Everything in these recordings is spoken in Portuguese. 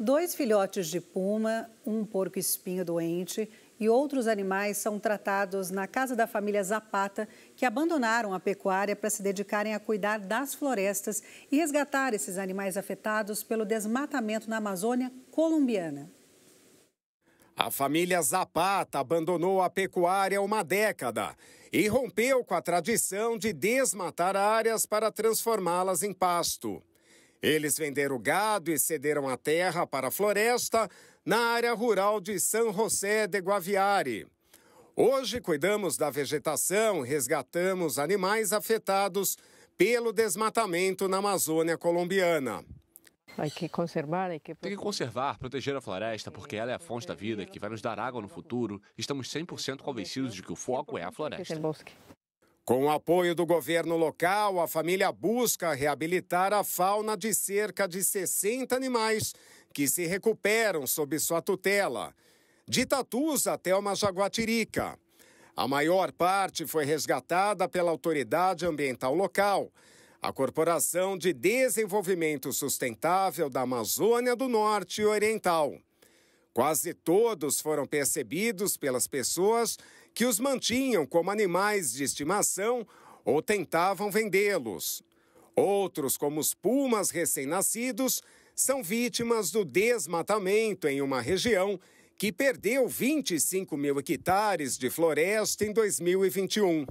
Dois filhotes de puma, um porco-espinho doente e outros animais são tratados na casa da família Zapata, que abandonaram a pecuária para se dedicarem a cuidar das florestas e resgatar esses animais afetados pelo desmatamento na Amazônia colombiana. A família Zapata abandonou a pecuária uma década e rompeu com a tradição de desmatar áreas para transformá-las em pasto. Eles venderam gado e cederam a terra para a floresta na área rural de San José de Guaviare. Hoje cuidamos da vegetação, resgatamos animais afetados pelo desmatamento na Amazônia colombiana. Tem que conservar, Tem que conservar, proteger a floresta, porque ela é a fonte da vida que vai nos dar água no futuro. Estamos 100% convencidos de que o foco é a é floresta. Com o apoio do governo local, a família busca reabilitar a fauna de cerca de 60 animais que se recuperam sob sua tutela, de tatus até uma jaguatirica. A maior parte foi resgatada pela autoridade ambiental local a Corporação de Desenvolvimento Sustentável da Amazônia do Norte e Oriental. Quase todos foram percebidos pelas pessoas que os mantinham como animais de estimação ou tentavam vendê-los. Outros, como os pumas recém-nascidos, são vítimas do desmatamento em uma região que perdeu 25 mil hectares de floresta em 2021.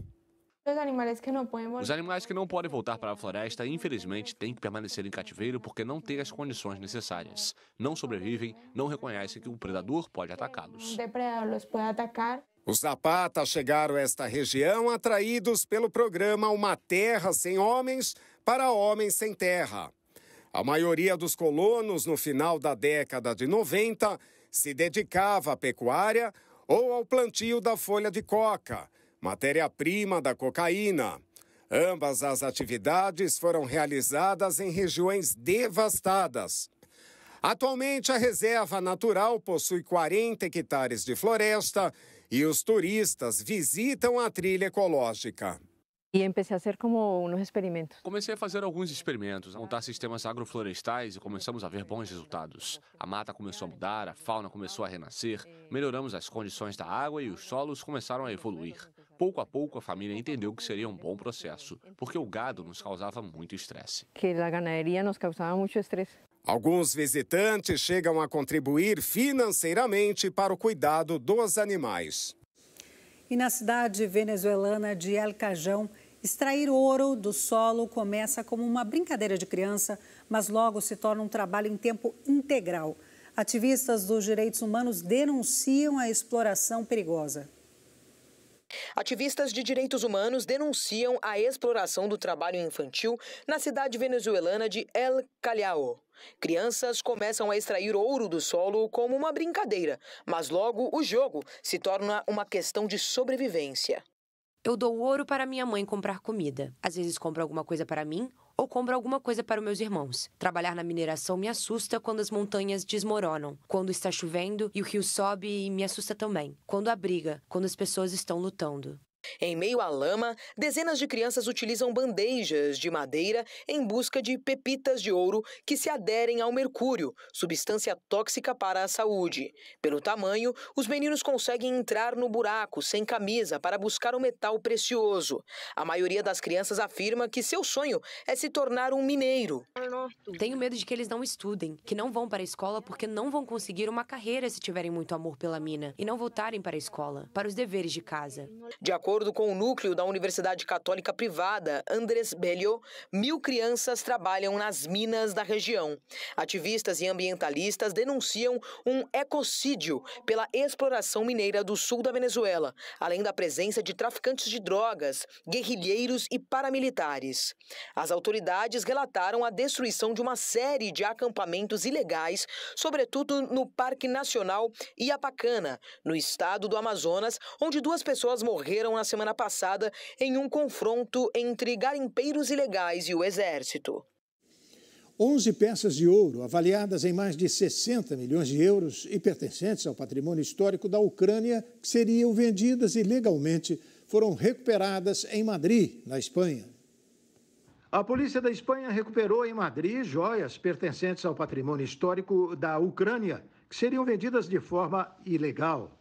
Os animais que não podem voltar. Os animais que não podem voltar para a floresta, infelizmente, têm que permanecer em cativeiro porque não têm as condições necessárias. Não sobrevivem, não reconhecem que o um predador pode atacá-los. os é pode atacar. Os Zapata chegaram a esta região atraídos pelo programa Uma Terra Sem Homens para Homens Sem Terra. A maioria dos colonos, no final da década de 90, se dedicava à pecuária ou ao plantio da folha de coca matéria-prima da cocaína. Ambas as atividades foram realizadas em regiões devastadas. Atualmente, a reserva natural possui 40 hectares de floresta e os turistas visitam a trilha ecológica. E comecei a fazer como uns experimentos. Comecei a fazer alguns experimentos, a montar sistemas agroflorestais e começamos a ver bons resultados. A mata começou a mudar, a fauna começou a renascer, melhoramos as condições da água e os solos começaram a evoluir. Pouco a pouco, a família entendeu que seria um bom processo, porque o gado nos causava muito estresse. Que a ganaderia nos causava muito estresse. Alguns visitantes chegam a contribuir financeiramente para o cuidado dos animais. E na cidade venezuelana de El Cajão, extrair ouro do solo começa como uma brincadeira de criança, mas logo se torna um trabalho em tempo integral. Ativistas dos direitos humanos denunciam a exploração perigosa. Ativistas de direitos humanos denunciam a exploração do trabalho infantil na cidade venezuelana de El Callao. Crianças começam a extrair ouro do solo como uma brincadeira, mas logo o jogo se torna uma questão de sobrevivência. Eu dou ouro para minha mãe comprar comida. Às vezes compro alguma coisa para mim ou compro alguma coisa para os meus irmãos. Trabalhar na mineração me assusta quando as montanhas desmoronam, quando está chovendo e o rio sobe e me assusta também. Quando há briga, quando as pessoas estão lutando. Em meio à lama, dezenas de crianças utilizam bandejas de madeira em busca de pepitas de ouro que se aderem ao mercúrio, substância tóxica para a saúde. Pelo tamanho, os meninos conseguem entrar no buraco sem camisa para buscar o metal precioso. A maioria das crianças afirma que seu sonho é se tornar um mineiro. Tenho medo de que eles não estudem, que não vão para a escola porque não vão conseguir uma carreira se tiverem muito amor pela mina e não voltarem para a escola, para os deveres de casa. De acordo acordo com o núcleo da Universidade Católica Privada, Andrés Belio, mil crianças trabalham nas minas da região. Ativistas e ambientalistas denunciam um ecocídio pela exploração mineira do sul da Venezuela, além da presença de traficantes de drogas, guerrilheiros e paramilitares. As autoridades relataram a destruição de uma série de acampamentos ilegais, sobretudo no Parque Nacional Iapacana, no estado do Amazonas, onde duas pessoas morreram na semana passada em um confronto entre garimpeiros ilegais e o Exército. 11 peças de ouro, avaliadas em mais de 60 milhões de euros e pertencentes ao patrimônio histórico da Ucrânia, que seriam vendidas ilegalmente, foram recuperadas em Madrid, na Espanha. A polícia da Espanha recuperou em Madrid joias pertencentes ao patrimônio histórico da Ucrânia, que seriam vendidas de forma ilegal.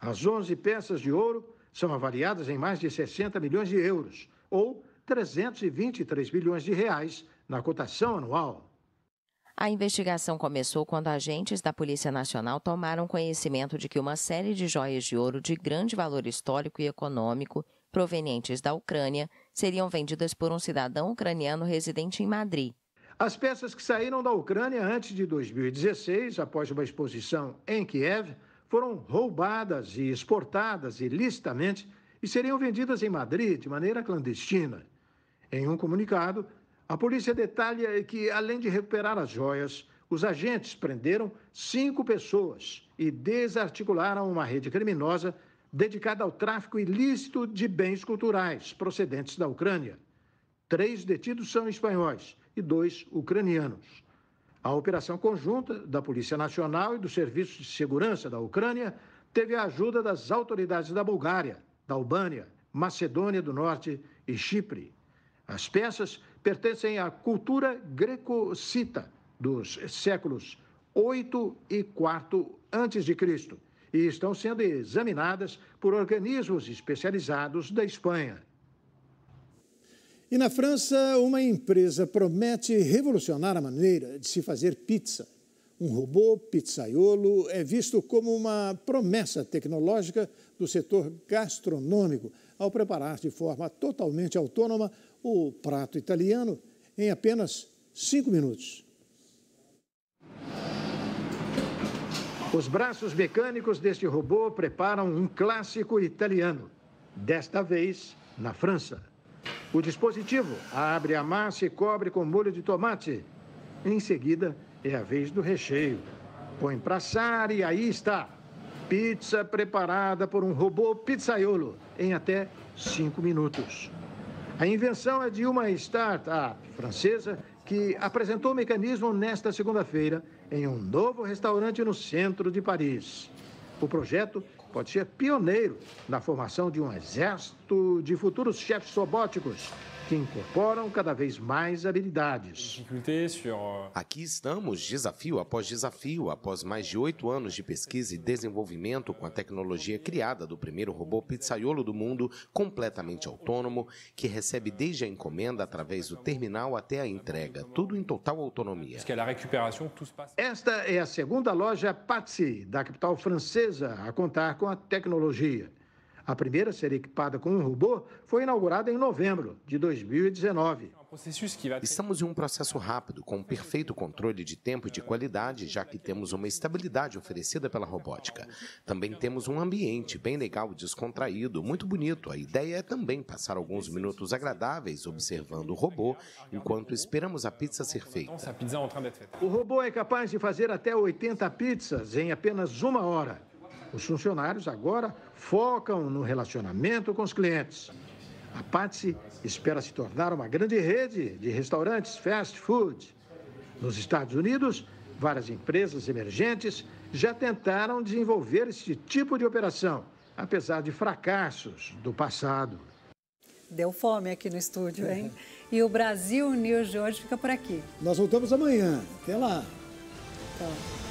As 11 peças de ouro são avaliadas em mais de 60 milhões de euros, ou 323 bilhões de reais na cotação anual. A investigação começou quando agentes da Polícia Nacional tomaram conhecimento de que uma série de joias de ouro de grande valor histórico e econômico provenientes da Ucrânia seriam vendidas por um cidadão ucraniano residente em Madrid. As peças que saíram da Ucrânia antes de 2016, após uma exposição em Kiev, foram roubadas e exportadas ilicitamente e seriam vendidas em Madrid de maneira clandestina. Em um comunicado, a polícia detalha que, além de recuperar as joias, os agentes prenderam cinco pessoas e desarticularam uma rede criminosa dedicada ao tráfico ilícito de bens culturais procedentes da Ucrânia. Três detidos são espanhóis e dois ucranianos. A operação conjunta da Polícia Nacional e do Serviço de Segurança da Ucrânia teve a ajuda das autoridades da Bulgária, da Albânia, Macedônia do Norte e Chipre. As peças pertencem à cultura grecocita dos séculos 8 e 4 a.C. e estão sendo examinadas por organismos especializados da Espanha. E na França, uma empresa promete revolucionar a maneira de se fazer pizza. Um robô pizzaiolo é visto como uma promessa tecnológica do setor gastronômico ao preparar de forma totalmente autônoma o prato italiano em apenas cinco minutos. Os braços mecânicos deste robô preparam um clássico italiano, desta vez na França. O dispositivo abre a massa e cobre com molho de tomate. Em seguida, é a vez do recheio. Põe para assar e aí está. Pizza preparada por um robô pizzaiolo em até cinco minutos. A invenção é de uma startup francesa que apresentou o mecanismo nesta segunda-feira em um novo restaurante no centro de Paris. O projeto pode ser pioneiro na formação de um exército projeto de futuros chefes robóticos que incorporam cada vez mais habilidades. Aqui estamos, desafio após desafio, após mais de oito anos de pesquisa e desenvolvimento com a tecnologia criada do primeiro robô pizzaiolo do mundo, completamente autônomo, que recebe desde a encomenda através do terminal até a entrega, tudo em total autonomia. Esta é a segunda loja Patsy, da capital francesa, a contar com a tecnologia. A primeira a ser equipada com um robô foi inaugurada em novembro de 2019. É Estamos em um processo rápido, com um perfeito controle de tempo e de qualidade, já que temos uma estabilidade oferecida pela robótica. Também temos um ambiente bem legal, descontraído, muito bonito. A ideia é também passar alguns minutos agradáveis observando o robô enquanto esperamos a pizza ser feita. É o robô é capaz de fazer até 80 pizzas em apenas uma hora. Os funcionários agora focam no relacionamento com os clientes. A Patse espera se tornar uma grande rede de restaurantes fast food. Nos Estados Unidos, várias empresas emergentes já tentaram desenvolver esse tipo de operação, apesar de fracassos do passado. Deu fome aqui no estúdio, hein? E o Brasil News de hoje fica por aqui. Nós voltamos amanhã. Até lá. Até então. lá.